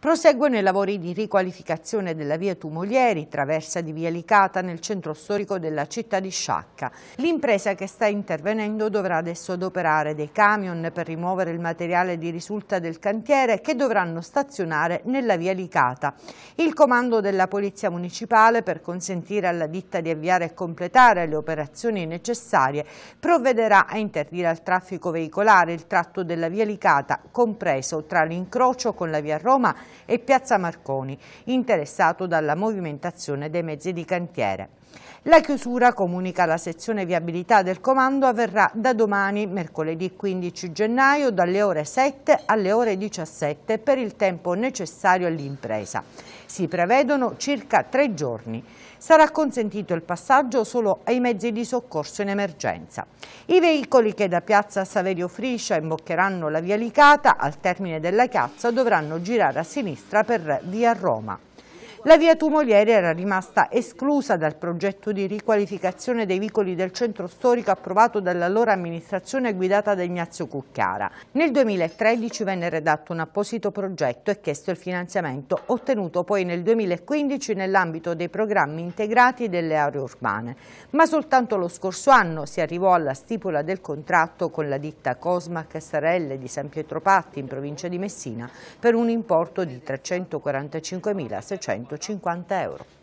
Proseguono i lavori di riqualificazione della via Tumolieri, traversa di via Licata nel centro storico della città di Sciacca. L'impresa che sta intervenendo dovrà adesso adoperare dei camion per rimuovere il materiale di risulta del cantiere che dovranno stazionare nella via Licata. Il comando della Polizia Municipale per consentire alla ditta di avviare e completare le operazioni necessarie provvederà a interdire al traffico veicolare il tratto della via Licata compreso tra l'incrocio con la via Roma e Piazza Marconi, interessato dalla movimentazione dei mezzi di cantiere. La chiusura, comunica la sezione viabilità del comando, avverrà da domani, mercoledì 15 gennaio, dalle ore 7 alle ore 17 per il tempo necessario all'impresa. Si prevedono circa tre giorni. Sarà consentito il passaggio solo ai mezzi di soccorso in emergenza. I veicoli che da piazza Saverio Friscia imboccheranno la via Licata al termine della piazza dovranno girare a sinistra sinistra per Via Roma la via Tumoliere era rimasta esclusa dal progetto di riqualificazione dei vicoli del centro storico approvato dall'allora amministrazione guidata da Ignazio Cucchiara. Nel 2013 venne redatto un apposito progetto e chiesto il finanziamento, ottenuto poi nel 2015 nell'ambito dei programmi integrati delle aree urbane. Ma soltanto lo scorso anno si arrivò alla stipula del contratto con la ditta Cosma Sarelle di San Pietro Patti in provincia di Messina per un importo di 345.600 150 euro.